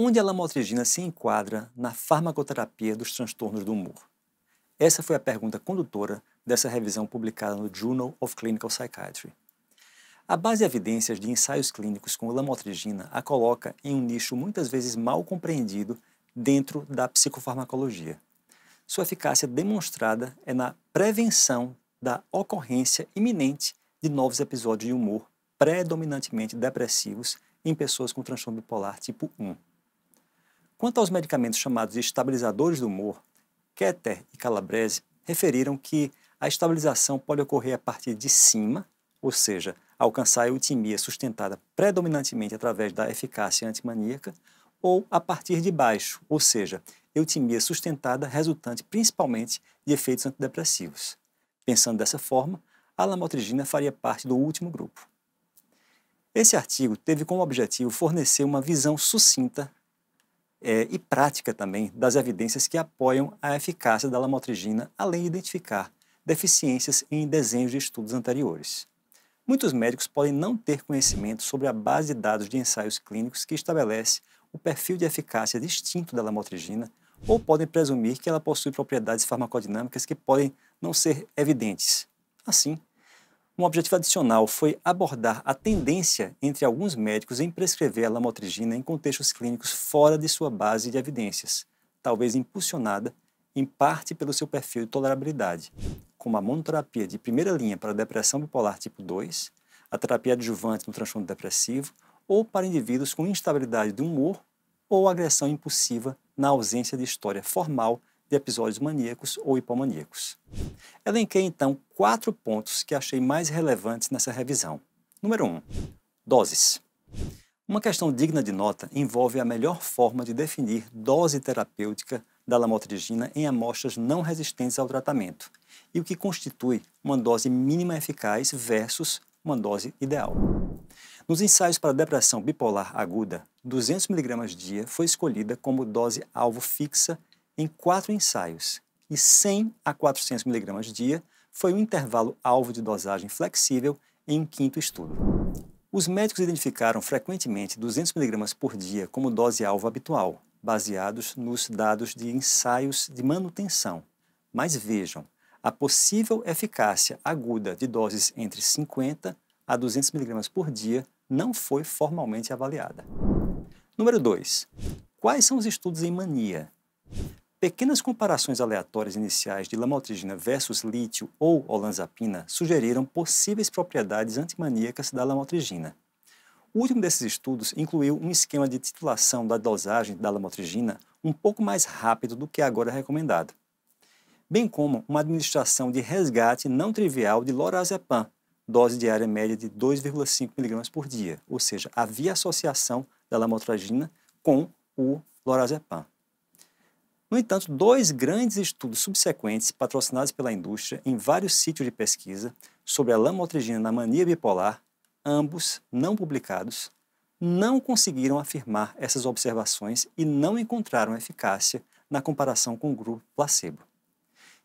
onde a lamotrigina se enquadra na farmacoterapia dos transtornos do humor? Essa foi a pergunta condutora dessa revisão publicada no Journal of Clinical Psychiatry. A base de evidências de ensaios clínicos com lamotrigina a coloca em um nicho muitas vezes mal compreendido dentro da psicofarmacologia. Sua eficácia demonstrada é na prevenção da ocorrência iminente de novos episódios de humor predominantemente depressivos em pessoas com transtorno bipolar tipo 1. Quanto aos medicamentos chamados de estabilizadores do humor, Keter e Calabrese referiram que a estabilização pode ocorrer a partir de cima, ou seja, alcançar a eutimia sustentada predominantemente através da eficácia antimaníaca, ou a partir de baixo, ou seja, eutimia sustentada resultante principalmente de efeitos antidepressivos. Pensando dessa forma, a lamotrigina faria parte do último grupo. Esse artigo teve como objetivo fornecer uma visão sucinta é, e prática também das evidências que apoiam a eficácia da lamotrigina, além de identificar deficiências em desenhos de estudos anteriores. Muitos médicos podem não ter conhecimento sobre a base de dados de ensaios clínicos que estabelece o perfil de eficácia distinto da lamotrigina ou podem presumir que ela possui propriedades farmacodinâmicas que podem não ser evidentes. Assim, um objetivo adicional foi abordar a tendência entre alguns médicos em prescrever a lamotrigina em contextos clínicos fora de sua base de evidências, talvez impulsionada em parte pelo seu perfil de tolerabilidade, como a monoterapia de primeira linha para depressão bipolar tipo 2, a terapia adjuvante no transtorno depressivo ou para indivíduos com instabilidade do humor ou agressão impulsiva na ausência de história formal de episódios maníacos ou hipomaníacos. Elenquei então quatro pontos que achei mais relevantes nessa revisão. Número 1. Um, doses. Uma questão digna de nota envolve a melhor forma de definir dose terapêutica da lamotrigina em amostras não resistentes ao tratamento e o que constitui uma dose mínima eficaz versus uma dose ideal. Nos ensaios para depressão bipolar aguda, 200 mg dia foi escolhida como dose alvo fixa em quatro ensaios e 100 a 400 miligramas dia foi o intervalo alvo de dosagem flexível em um quinto estudo. Os médicos identificaram frequentemente 200 miligramas por dia como dose alvo habitual, baseados nos dados de ensaios de manutenção. Mas vejam, a possível eficácia aguda de doses entre 50 a 200 mg por dia não foi formalmente avaliada. Número 2. Quais são os estudos em mania? Pequenas comparações aleatórias iniciais de lamotrigina versus lítio ou olanzapina sugeriram possíveis propriedades antimaníacas da lamotrigina. O último desses estudos incluiu um esquema de titulação da dosagem da lamotrigina um pouco mais rápido do que agora recomendado, bem como uma administração de resgate não trivial de lorazepam, dose diária média de 2,5 mg por dia, ou seja, havia associação da lamotrigina com o lorazepam. No entanto, dois grandes estudos subsequentes, patrocinados pela indústria em vários sítios de pesquisa, sobre a lamotrigina na mania bipolar, ambos não publicados, não conseguiram afirmar essas observações e não encontraram eficácia na comparação com o grupo placebo.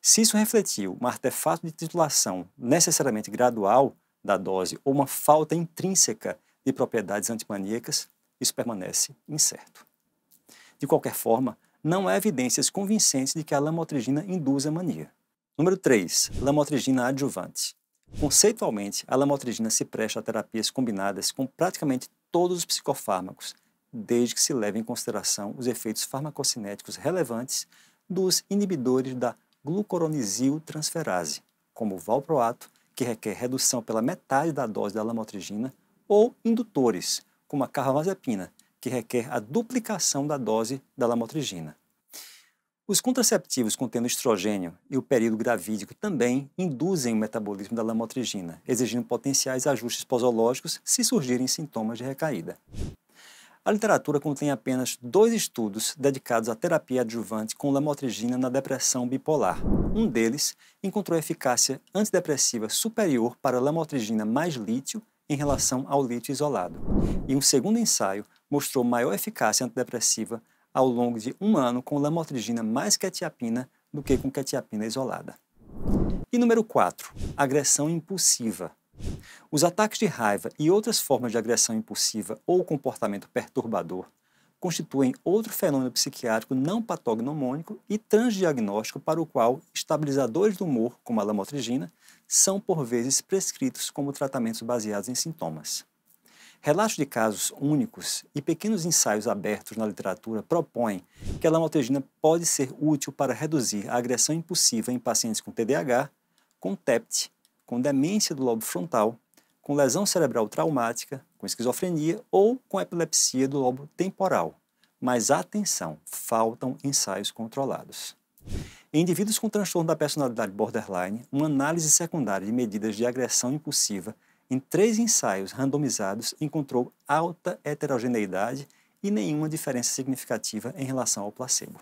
Se isso refletiu um artefato de titulação necessariamente gradual da dose ou uma falta intrínseca de propriedades antimaníacas, isso permanece incerto. De qualquer forma, não há evidências convincentes de que a lamotrigina a mania. Número 3. Lamotrigina adjuvante. Conceitualmente, a lamotrigina se presta a terapias combinadas com praticamente todos os psicofármacos, desde que se leve em consideração os efeitos farmacocinéticos relevantes dos inibidores da glucoronisiltransferase, como o valproato, que requer redução pela metade da dose da lamotrigina, ou indutores, como a carbamazepina, que requer a duplicação da dose da lamotrigina. Os contraceptivos contendo estrogênio e o período gravídico também induzem o metabolismo da lamotrigina, exigindo potenciais ajustes posológicos se surgirem sintomas de recaída. A literatura contém apenas dois estudos dedicados à terapia adjuvante com lamotrigina na depressão bipolar. Um deles encontrou eficácia antidepressiva superior para lamotrigina mais lítio em relação ao lítio isolado. E um segundo ensaio mostrou maior eficácia antidepressiva ao longo de um ano com lamotrigina mais quetiapina do que com quetiapina isolada. E número 4. Agressão impulsiva. Os ataques de raiva e outras formas de agressão impulsiva ou comportamento perturbador constituem outro fenômeno psiquiátrico não patognomônico e transdiagnóstico para o qual estabilizadores do humor, como a lamotrigina, são por vezes prescritos como tratamentos baseados em sintomas. Relatos de casos únicos e pequenos ensaios abertos na literatura propõem que a lamotrigina pode ser útil para reduzir a agressão impulsiva em pacientes com TDAH, com TEPT, com demência do lobo frontal, com lesão cerebral traumática, com esquizofrenia ou com epilepsia do lobo temporal. Mas atenção, faltam ensaios controlados. Em indivíduos com transtorno da personalidade borderline, uma análise secundária de medidas de agressão impulsiva em três ensaios randomizados, encontrou alta heterogeneidade e nenhuma diferença significativa em relação ao placebo.